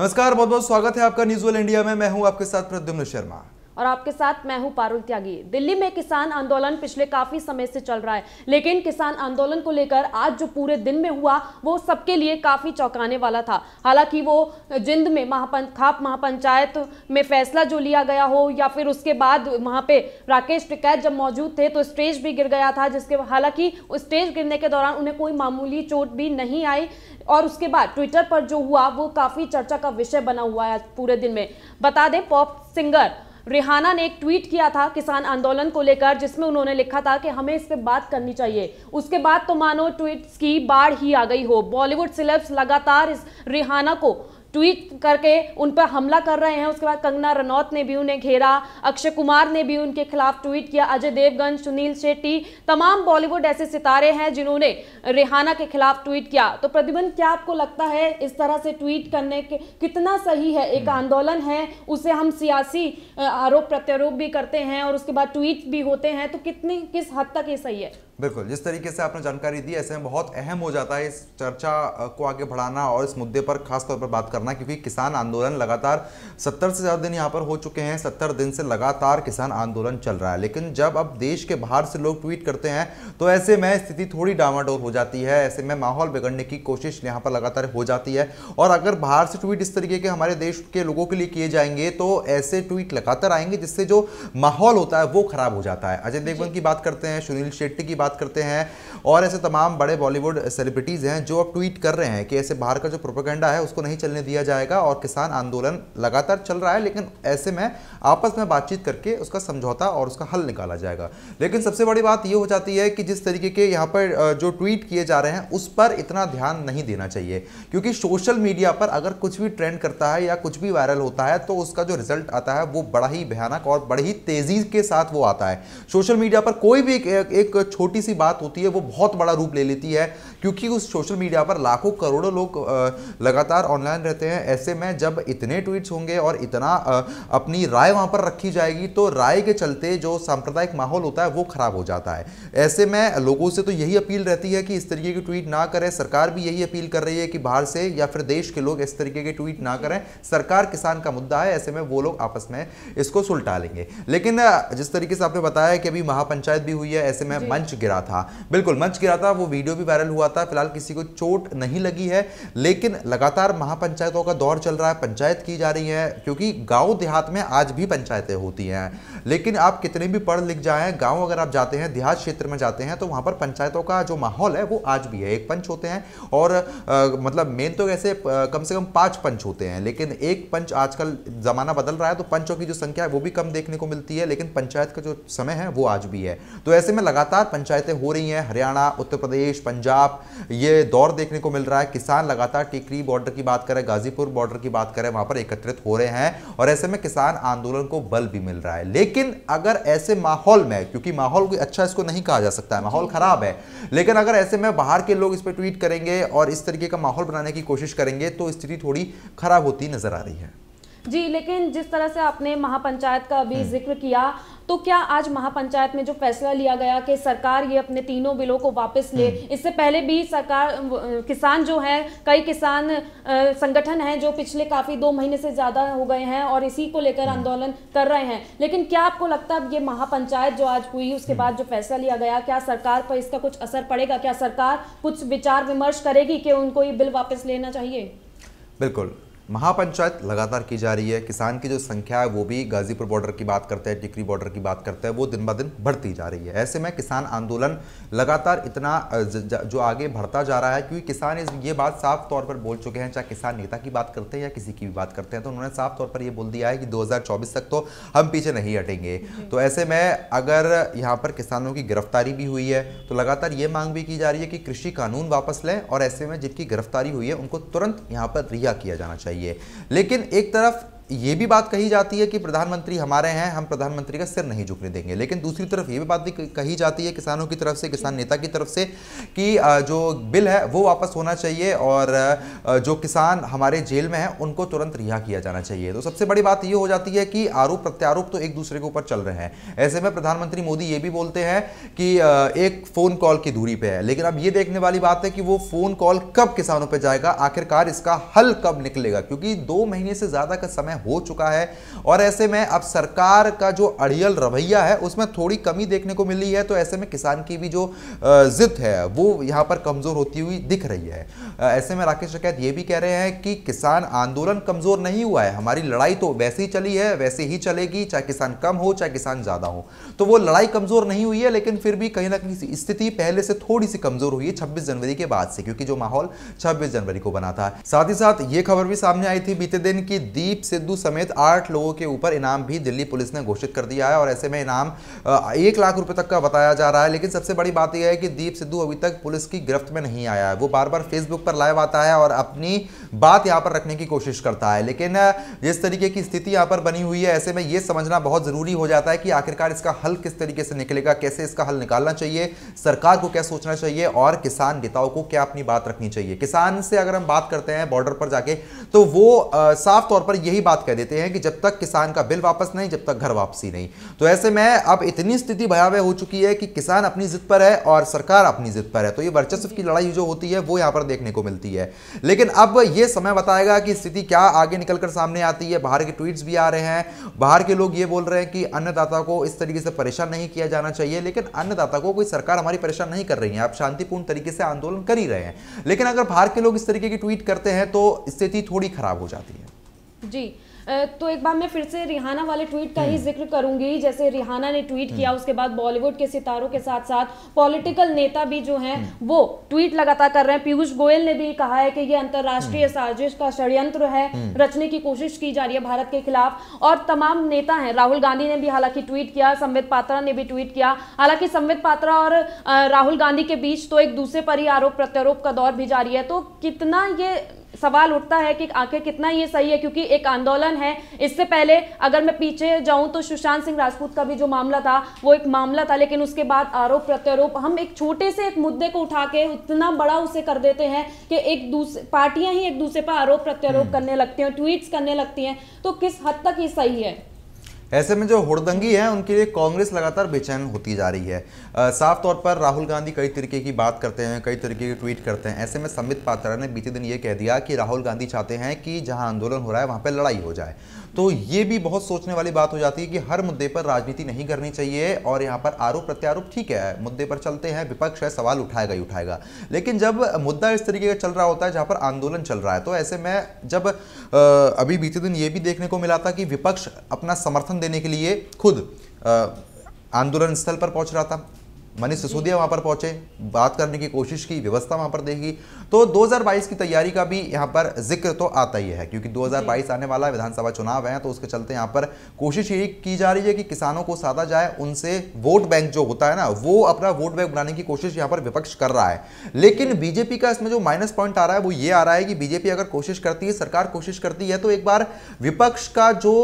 नमस्कार बहुत बहुत स्वागत है आपका न्यूज वेल इंडिया में मैं हूं आपके साथ प्रद्युम्न शर्मा और आपके साथ मैं हूं पारुल त्यागी दिल्ली में किसान आंदोलन पिछले काफी समय से चल रहा है लेकिन किसान आंदोलन को लेकर आज जो पूरे दिन में हुआ वो सबके लिए काफी चौंकाने वाला था हालांकि वो जिंद में महापं खाप महापंचायत में फैसला जो लिया गया हो या फिर उसके बाद वहां पे राकेश टिकैत जब मौजूद थे तो स्टेज भी गिर गया था जिसके हालांकि स्टेज गिरने के दौरान उन्हें कोई मामूली चोट भी नहीं आई और उसके बाद ट्विटर पर जो हुआ वो काफी चर्चा का विषय बना हुआ है पूरे दिन में बता दें पॉप सिंगर रिहाना ने एक ट्वीट किया था किसान आंदोलन को लेकर जिसमें उन्होंने लिखा था कि हमें इस पर बात करनी चाहिए उसके बाद तो मानो ट्वीट्स की बाढ़ ही आ गई हो बॉलीवुड सिलेब्स लगातार इस रिहाना को ट्वीट करके उन पर हमला कर रहे हैं उसके बाद कंगना रनौत ने भी उन्हें घेरा अक्षय कुमार ने भी उनके खिलाफ ट्वीट किया अजय देवगन सुनील शेट्टी तमाम बॉलीवुड ऐसे सितारे हैं जिन्होंने रेहाना के खिलाफ ट्वीट किया तो प्रतिबंध क्या आपको लगता है इस तरह से ट्वीट करने के कितना सही है एक हम्म। आंदोलन है उसे हम सियासी आरोप प्रत्यारोप भी करते हैं और उसके बाद ट्वीट भी होते हैं तो कितनी किस हद तक ये सही है बिल्कुल जिस तरीके से आपने जानकारी दी ऐसे में बहुत अहम हो जाता है इस चर्चा को आगे बढ़ाना और इस मुद्दे पर खासतौर पर बात करना क्योंकि किसान आंदोलन लगातार सत्तर से ज़्यादा दिन यहाँ पर हो चुके हैं सत्तर दिन से लगातार किसान आंदोलन चल रहा है लेकिन जब अब देश के बाहर से लोग ट्वीट करते हैं तो ऐसे में स्थिति थोड़ी डामाडोल हो जाती है ऐसे में माहौल बिगड़ने की कोशिश यहाँ पर लगातार हो जाती है और अगर बाहर से ट्वीट इस तरीके के हमारे देश के लोगों के लिए किए जाएंगे तो ऐसे ट्वीट लगातार आएंगे जिससे जो माहौल होता है वो खराब हो जाता है अजय देवगन की बात करते हैं सुनील शेट्टी की बात बात करते हैं और ऐसे तमाम बड़े बॉलीवुड सेलिब्रिटीज़ हैं जो अब ट्वीट कर रहे हैं कि ऐसे बाहर का जो प्रोपोगेंडा है उसको नहीं चलने दिया जाएगा और किसान आंदोलन लगातार चल रहा है लेकिन ऐसे में आपस में बातचीत करके उसका समझौता और उसका हल निकाला जाएगा लेकिन सबसे बड़ी बात ये हो जाती है कि जिस तरीके के यहाँ पर जो ट्वीट किए जा रहे हैं उस पर इतना ध्यान नहीं देना चाहिए क्योंकि सोशल मीडिया पर अगर कुछ भी ट्रेंड करता है या कुछ भी वायरल होता है तो उसका जो रिजल्ट आता है वो बड़ा ही भयानक और बड़ी ही तेज़ी के साथ वो आता है सोशल मीडिया पर कोई भी एक, एक छोटी छोटी सी बात होती है वो बहुत बड़ा रूप ले लेती है क्योंकि उस सोशल मीडिया पर लाखों करोड़ों लोग लगातार ऑनलाइन रहते हैं ऐसे में जब इतने ट्वीट्स होंगे और इतना अपनी राय वहाँ पर रखी जाएगी तो राय के चलते जो सांप्रदायिक माहौल होता है वो खराब हो जाता है ऐसे में लोगों से तो यही अपील रहती है कि इस तरीके की ट्वीट ना करें सरकार भी यही अपील कर रही है कि बाहर से या फिर देश के लोग इस तरीके के ट्वीट ना करें सरकार किसान का मुद्दा है ऐसे में वो लोग आपस में इसको सुलटा लेंगे लेकिन जिस तरीके से आपने बताया कि अभी महापंचायत भी हुई है ऐसे में मंच गिर गिरा था बिल्कुल मंच गिरा था वो वीडियो भी वायरल हुआ था फिलहाल किसी को चोट नहीं लगी है लेकिन लगातार महापंचायतों का दौर चल रहा है पंचायत की जा रही है क्योंकि गाँव देहात में आज भी पंचायतें होती हैं लेकिन आप कितने भी पढ़ लिख जाए गाँव अगर आप जाते हैं देहात क्षेत्र में जाते हैं तो वहाँ पर पंचायतों का जो माहौल है वो आज भी है एक पंच होते हैं और आ, मतलब मेन तो कैसे कम से कम पाँच पंच होते हैं लेकिन एक पंच आजकल ज़माना बदल रहा है तो पंचों की जो संख्या है वो भी कम देखने को मिलती है लेकिन पंचायत का जो समय है वो आज भी है तो ऐसे में लगातार पंचायत पंचायतें हो रही हैं हरियाणा उत्तर प्रदेश पंजाब ये दौर देखने को मिल रहा है किसान लगातार टिकरी बॉर्डर की बात करें गाजीपुर बॉर्डर की बात करें वहां पर एकत्रित हो रहे हैं और ऐसे में किसान आंदोलन को बल भी मिल रहा है लेकिन अगर ऐसे माहौल में क्योंकि माहौल कोई अच्छा इसको नहीं कहा जा सकता है माहौल खराब है लेकिन अगर ऐसे में बाहर के लोग इस पर ट्वीट करेंगे और इस तरीके का माहौल बनाने की कोशिश करेंगे तो स्थिति थोड़ी खराब होती नजर आ रही है जी लेकिन जिस तरह से आपने महापंचायत का भी हम्म। जिक्र किया तो क्या आज महापंचायत में जो फैसला लिया गया कि सरकार ये अपने तीनों बिलों को वापस ले हम्म। इससे पहले भी सरकार किसान जो है कई किसान संगठन हैं जो पिछले काफ़ी दो महीने से ज़्यादा हो गए हैं और इसी को लेकर हम्म। आंदोलन कर रहे हैं लेकिन क्या आपको लगता है ये महापंचायत जो आज हुई उसके हम्म। बाद जो फैसला लिया गया क्या सरकार पर इसका कुछ असर पड़ेगा क्या सरकार कुछ विचार विमर्श करेगी कि उनको ये बिल वापस लेना चाहिए बिल्कुल महापंचायत लगातार की जा रही है किसान की जो संख्या है वो भी गाजीपुर बॉर्डर की बात करते हैं टिकरी बॉर्डर की बात करते हैं वो दिन ब दिन बढ़ती जा रही है ऐसे में किसान आंदोलन लगातार इतना जो आगे बढ़ता जा रहा है क्योंकि किसान इस ये बात साफ तौर पर बोल चुके हैं चाहे किसान नेता की बात करते हैं या किसी की भी बात करते हैं तो उन्होंने साफ तौर पर यह बोल दिया है कि दो तक तो हम पीछे नहीं हटेंगे तो ऐसे में अगर यहाँ पर किसानों की गिरफ्तारी भी हुई है तो लगातार ये मांग भी की जा रही है कि कृषि कानून वापस लें और ऐसे में जिनकी गिरफ्तारी हुई है उनको तुरंत यहाँ पर रिहा किया जाना चाहिए चाहिए लेकिन एक तरफ ये भी बात कही जाती है कि प्रधानमंत्री हमारे हैं हम प्रधानमंत्री का सिर नहीं झुकने देंगे लेकिन दूसरी तरफ ये भी बात भी कही जाती है किसानों की तरफ से किसान नेता की तरफ से कि जो बिल है वो वापस होना चाहिए और जो किसान हमारे जेल में हैं उनको तुरंत रिहा किया जाना चाहिए तो सबसे बड़ी बात ये हो जाती है कि आरोप प्रत्यारोप तो एक दूसरे के ऊपर चल रहे हैं ऐसे में प्रधानमंत्री मोदी ये भी बोलते हैं कि एक फ़ोन कॉल की दूरी पर है लेकिन अब ये देखने वाली बात है कि वो फ़ोन कॉल कब किसानों पर जाएगा आखिरकार इसका हल कब निकलेगा क्योंकि दो महीने से ज़्यादा का समय हो चुका है और ऐसे में अब सरकार का जो अड़ियल रवैया है उसमें थोड़ी कमी देखने को मिली है तो ऐसे में किसान की भी जो जिद है वो यहाँ पर कमज़ोर होती हुई दिख रही है ऐसे में राकेश शकैत ये भी कह रहे हैं कि किसान आंदोलन कमज़ोर नहीं हुआ है हमारी लड़ाई तो वैसे ही चली है वैसे ही चलेगी चाहे किसान कम हो चाहे किसान ज़्यादा हो तो वो लड़ाई कमज़ोर नहीं हुई है लेकिन फिर भी कहीं ना कहीं स्थिति पहले से थोड़ी सी कमज़ोर हुई है छब्बीस जनवरी के बाद से क्योंकि जो माहौल छब्बीस जनवरी को बना था साथ ही साथ ये खबर भी सामने आई थी बीते दिन की दीप सिद्धू सिद्धू समेत आठ लोगों के ऊपर इनाम भी दिल्ली पुलिस ने घोषित कर दिया है और ऐसे में इनाम एक लाख रुपए तक का बताया जा रहा है लेकिन सबसे बड़ी बात यह है कि दीप सिद्धू अभी तक पुलिस की गिरफ्त में नहीं आया है वो बार बार फेसबुक पर लाइव आता है और अपनी बात यहाँ पर रखने की कोशिश करता है लेकिन जिस तरीके की स्थिति यहाँ पर बनी हुई है ऐसे में ये समझना बहुत ज़रूरी हो जाता है कि आखिरकार इसका हल किस तरीके से निकलेगा कैसे इसका हल निकालना चाहिए सरकार को क्या सोचना चाहिए और किसान नेताओं को क्या अपनी बात रखनी चाहिए किसान से अगर हम बात करते हैं बॉर्डर पर जाके तो वो साफ तौर पर यही बात बात कह देते हैं कि जब तक किसान का बिल वापस नहीं जब तक घर वापसी नहीं तो ऐसे में अब इतनी स्थिति भयावह हो चुकी है कि किसान अपनी जिद पर है और सरकार अपनी जिद पर है तो ये वर्चस्व की लड़ाई जो होती है वो यहाँ पर देखने को मिलती है लेकिन अब ये समय बताएगा कि स्थिति क्या आगे निकल सामने आती है बाहर के ट्वीट्स भी आ रहे हैं बाहर के लोग ये बोल रहे हैं कि अन्नदाता को इस तरीके से परेशान नहीं किया जाना चाहिए लेकिन अन्नदाता को कोई सरकार हमारी परेशान नहीं कर रही है आप शांतिपूर्ण तरीके से आंदोलन कर ही रहे हैं लेकिन अगर बाहर के लोग इस तरीके की ट्वीट करते हैं तो स्थिति थोड़ी खराब हो जाती है जी तो एक बार मैं फिर से रिहाना वाले ट्वीट का ही हम्म। जिक्र करूंगी जैसे रिहाना ने ट्वीट किया हम्म। उसके बाद बॉलीवुड के सितारों के साथ साथ पॉलिटिकल नेता भी जो हैं हम्म। वो ट्वीट लगातार कर रहे हैं पीयूष गोयल ने भी कहा है कि ये अंतर्राष्ट्रीय साजिश का षड्यंत्र है रचने की कोशिश की जा रही है भारत के खिलाफ और तमाम नेता हैं राहुल गांधी ने भी हालांकि ट्वीट किया संबित पात्रा ने भी ट्वीट किया हालांकि संबित पात्रा और राहुल गांधी के बीच तो एक दूसरे पर ही आरोप प्रत्यारोप का दौर भी जारी है तो कितना ये सवाल उठता है कि आखिर कितना ये सही है क्योंकि एक आंदोलन है इससे पहले अगर मैं पीछे जाऊं तो सुशांत सिंह राजपूत का भी जो मामला था वो एक मामला था लेकिन उसके बाद आरोप प्रत्यारोप हम एक छोटे से एक मुद्दे को उठा के उतना बड़ा उसे कर देते हैं कि एक दूसरे पार्टियां ही एक दूसरे पर आरोप प्रत्यारोप हम्म। करने लगती हैं ट्वीट्स करने लगती हैं तो किस हद तक ये सही है ऐसे में जो हुड़दंगी है उनके लिए कांग्रेस लगातार बेचैन होती जा रही है आ, साफ तौर पर राहुल गांधी कई तरीके की बात करते हैं कई तरीके की ट्वीट करते हैं ऐसे में संबित पात्रा ने बीते दिन ये कह दिया कि राहुल गांधी चाहते हैं कि जहां आंदोलन हो रहा है वहां पर लड़ाई हो जाए तो ये भी बहुत सोचने वाली बात हो जाती है कि हर मुद्दे पर राजनीति नहीं करनी चाहिए और यहाँ पर आरोप प्रत्यारोप ठीक है मुद्दे पर चलते हैं विपक्ष है सवाल उठाएगा ही उठाएगा लेकिन जब मुद्दा इस तरीके का चल रहा होता है जहाँ पर आंदोलन चल रहा है तो ऐसे में जब अभी बीते दिन ये भी देखने को मिला था कि विपक्ष अपना समर्थन देने के लिए खुद आंदोलन स्थल पर पहुंच रहा था मनीष सिसोदिया वहाँ पर पहुंचे बात करने की कोशिश की व्यवस्था वहाँ पर देगी तो 2022 की तैयारी का भी यहाँ पर जिक्र तो आता ही है क्योंकि 2022 आने वाला विधानसभा चुनाव है तो उसके चलते यहाँ पर कोशिश यही की जा रही है कि किसानों को साधा जाए उनसे वोट बैंक जो होता है ना वो अपना वोट बैंक बनाने की कोशिश यहाँ पर विपक्ष कर रहा है लेकिन बीजेपी का इसमें जो माइनस पॉइंट आ रहा है वो ये आ रहा है कि बीजेपी अगर कोशिश करती है सरकार कोशिश करती है तो एक बार विपक्ष का जो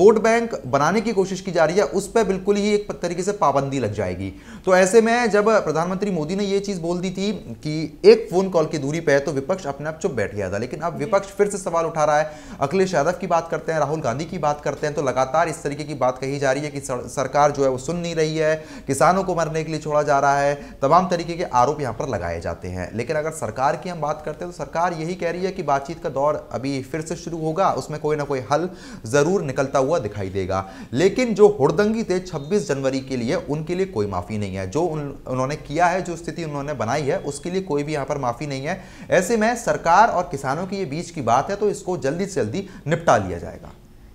वोट बैंक बनाने की कोशिश की जा रही है उस पर बिल्कुल ही एक तरीके से पाबंदी लग जाएगी तो ऐसे में जब प्रधानमंत्री मोदी ने ये चीज़ बोल दी थी कि एक फ़ोन कॉल की दूरी पर है तो विपक्ष अपने आप चुप बैठ गया था लेकिन अब विपक्ष फिर से सवाल उठा रहा है अखिलेश यादव की बात करते हैं राहुल गांधी की बात करते हैं तो लगातार इस तरीके की बात कही जा रही है कि सरकार जो है वो सुन नहीं रही है किसानों को मरने के लिए छोड़ा जा रहा है तमाम तरीके के आरोप यहाँ पर लगाए जाते हैं लेकिन अगर सरकार की हम बात करते हैं तो सरकार यही कह रही है कि बातचीत का दौर अभी फिर से शुरू होगा उसमें कोई ना कोई हल ज़रूर निकलता हुआ दिखाई देगा लेकिन जो हुड़दंगी थे छब्बीस जनवरी के लिए उनके लिए कोई माफ़ी नहीं नहीं है जो उन, उन्होंने किया है जो स्थिति उन्होंने बनाई है उसके लिए कोई भी यहाँ पर माफ़ी नहीं है ऐसे में सरकार और किसानों के बीच की बात है तो इसको जल्दी से जल्दी निपटा लिया जाएगा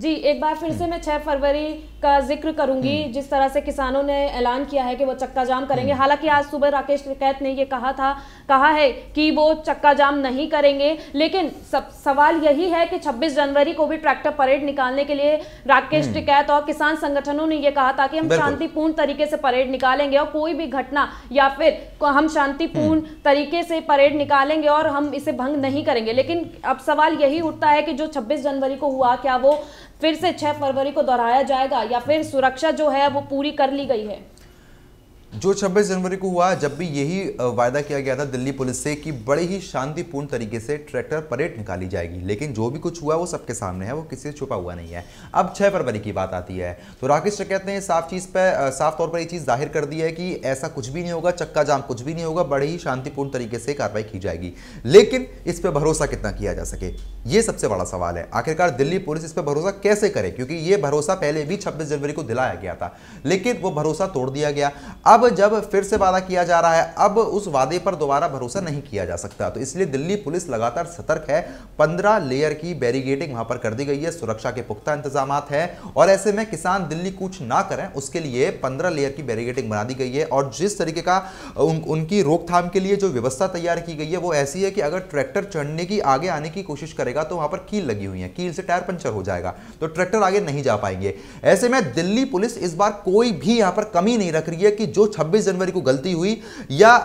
जी एक बार फिर से मैं 6 फरवरी का जिक्र करूंगी हम्म। जिस तरह से किसानों ने ऐलान किया है कि वो चक्का जाम करेंगे हम्म। हालांकि आज सुबह राकेश टिकैत ने ये कहा था कहा है कि वो चक्का जाम नहीं करेंगे लेकिन सब सवाल यही है कि 26 जनवरी को भी ट्रैक्टर परेड निकालने के लिए राकेश टिकैत हम्म। और किसान संगठनों ने यह कहा था कि हम शांतिपूर्ण तरीके से परेड निकालेंगे और कोई भी घटना या फिर हम शांतिपूर्ण तरीके से परेड निकालेंगे और हम इसे भंग नहीं करेंगे लेकिन अब सवाल यही उठता है कि जो छब्बीस जनवरी को हुआ क्या वो फिर से 6 फरवरी को दोहराया जाएगा या फिर सुरक्षा जो है वो पूरी कर ली गई है जो 26 जनवरी को हुआ जब भी यही वायदा किया गया था दिल्ली पुलिस से कि बड़े ही शांतिपूर्ण तरीके से ट्रैक्टर परेड निकाली जाएगी लेकिन जो भी कुछ हुआ वो सबके सामने है वो किसी से छुपा हुआ नहीं है अब 6 फरवरी की बात आती है तो राकेश चकैत ने साफ चीज़ पर साफ तौर पर ये चीज़ जाहिर कर दी है कि ऐसा कुछ भी नहीं होगा चक्का जाम कुछ भी नहीं होगा बड़े ही शांतिपूर्ण तरीके से कार्रवाई की जाएगी लेकिन इस पर भरोसा कितना किया जा सके ये सबसे बड़ा सवाल है आखिरकार दिल्ली पुलिस इस पर भरोसा कैसे करे क्योंकि ये भरोसा पहले भी छब्बीस जनवरी को दिलाया गया था लेकिन वो भरोसा तोड़ दिया गया अब अब जब फिर से वादा किया जा रहा है अब उस वादे पर दोबारा भरोसा नहीं किया जा सकता तो इसलिए दिल्ली पुलिस लगातार सतर्क है पंद्रह लेयर की बैरिगेटिंग वहां पर कर दी गई है सुरक्षा के पुख्ता इंतजाम है और ऐसे में किसान दिल्ली कूच ना करें उसके लिए पंद्रह लेयर की बैरिगेटिंग बना दी गई है और जिस तरीके का उन, उनकी रोकथाम के लिए जो व्यवस्था तैयार की गई है वो ऐसी है कि अगर ट्रैक्टर चढ़ने की आगे आने की कोशिश करेगा तो वहां पर कील लगी हुई है कील से टायर पंचर हो जाएगा तो ट्रैक्टर आगे नहीं जा पाएंगे ऐसे में दिल्ली पुलिस इस बार कोई भी यहां पर कमी नहीं रख रही है कि जो 26 जनवरी को गलती हुई या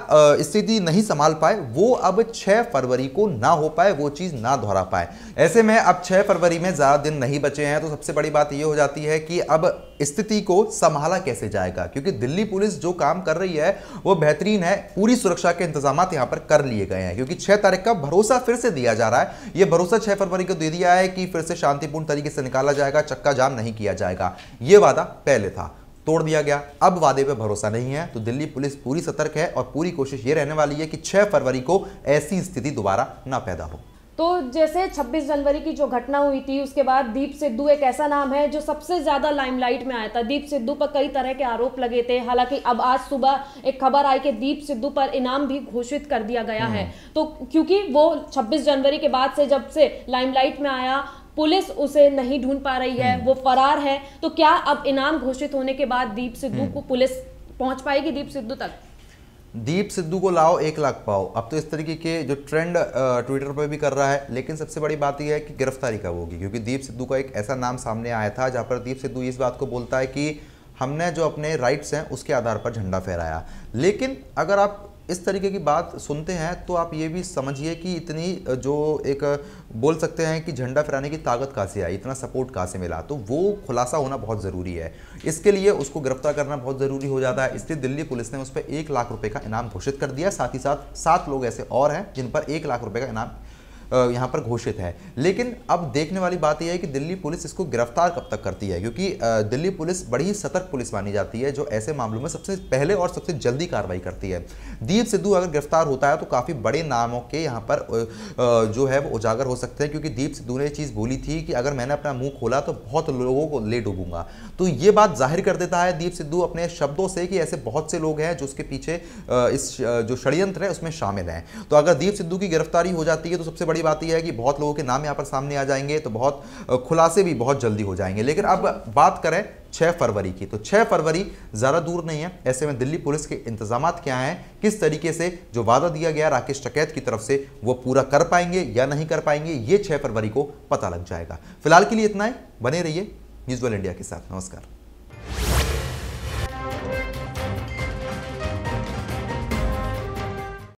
स्थिति नहीं संभाल पाए वो अब 6 फरवरी को ना हो पाए वो चीज़ ना दोहरा पाए ऐसे में अब 6 फरवरी में ज़्यादा दिन नहीं बचे हैं तो सबसे बड़ी बात ये हो जाती है कि अब स्थिति को संभाला कैसे जाएगा क्योंकि दिल्ली पुलिस जो काम कर रही है वो बेहतरीन है पूरी सुरक्षा के इंतजाम यहाँ पर कर लिए गए हैं क्योंकि छह तारीख का भरोसा फिर से दिया जा रहा है ये भरोसा छह फरवरी को दे दिया है कि फिर से शांतिपूर्ण तरीके से निकाला जाएगा चक्का जाम नहीं किया जाएगा ये वादा पहले था तोड़ दिया गया अब वादे पर भरोसा नहीं है तो दिल्ली पुलिस पूरी सतर्क है और पूरी कोशिश ये रहने वाली है कि छः फरवरी को ऐसी स्थिति दोबारा ना पैदा हो तो जैसे 26 जनवरी की जो घटना हुई थी उसके बाद दीप सिद्धू एक ऐसा नाम है जो सबसे ज़्यादा लाइमलाइट में आया था दीप सिद्धू पर कई तरह के आरोप लगे थे हालांकि अब आज सुबह एक खबर आई कि दीप सिद्धू पर इनाम भी घोषित कर दिया गया है हम्म। तो क्योंकि वो 26 जनवरी के बाद से जब से लाइमलाइट में आया पुलिस उसे नहीं ढूंढ पा रही है हम्म। वो फरार है तो क्या अब इनाम घोषित होने के बाद दीप सिद्धू हम्म। को पुलिस पहुंच पाएगी दीप सिद्धू तक दीप सिद्धू को लाओ एक लाख पाओ अब तो इस तरीके के जो ट्रेंड ट्विटर पर भी कर रहा है लेकिन सबसे बड़ी बात यह है कि गिरफ्तारी कब होगी क्योंकि दीप सिद्धू का एक ऐसा नाम सामने आया था जहां पर दीप सिद्धू इस बात को बोलता है कि हमने जो अपने राइट्स हैं उसके आधार पर झंडा फहराया लेकिन अगर आप इस तरीके की बात सुनते हैं तो आप ये भी समझिए कि इतनी जो एक बोल सकते हैं कि झंडा फहराने की ताकत कहाँ से आई इतना सपोर्ट कहाँ से मिला तो वो खुलासा होना बहुत ज़रूरी है इसके लिए उसको गिरफ्तार करना बहुत ज़रूरी हो जाता है इसलिए दिल्ली पुलिस ने उस पर एक लाख रुपये का इनाम घोषित कर दिया साथ ही साथ सात लोग ऐसे और हैं जिन पर एक लाख रुपये का इनाम यहाँ पर घोषित है लेकिन अब देखने वाली बात यह है कि दिल्ली पुलिस इसको गिरफ्तार कब तक करती है क्योंकि दिल्ली पुलिस बड़ी ही सतर्क पुलिस मानी जाती है जो ऐसे मामलों में सबसे पहले और सबसे जल्दी कार्रवाई करती है दीप सिद्धू अगर गिरफ्तार होता है तो काफ़ी बड़े नामों के यहाँ पर जो है वो उजागर हो सकते हैं क्योंकि दीप सिद्धू ने चीज़ बोली थी कि अगर मैंने अपना मुँह खोला तो बहुत लोगों को ले डूबूंगा तो ये बात जाहिर कर देता है दीप सिद्धू अपने शब्दों से कि ऐसे बहुत से लोग हैं जो उसके पीछे इस जो षड्यंत्र है उसमें शामिल हैं तो अगर दीप सिद्धू की गिरफ्तारी हो जाती है तो सबसे बड़ी बड़ी बात यह है कि बहुत लोगों के नाम यहाँ पर सामने आ जाएंगे तो बहुत खुलासे भी बहुत जल्दी हो जाएंगे लेकिन अब बात करें 6 फरवरी की तो 6 फरवरी ज़्यादा दूर नहीं है ऐसे में दिल्ली पुलिस के इंतजाम क्या हैं किस तरीके से जो वादा दिया गया राकेश टकैत की तरफ से वो पूरा कर पाएंगे या नहीं कर पाएंगे ये 6 फरवरी को पता लग जाएगा फिलहाल के लिए इतना है बने रहिए न्यूज़ इंडिया के साथ नमस्कार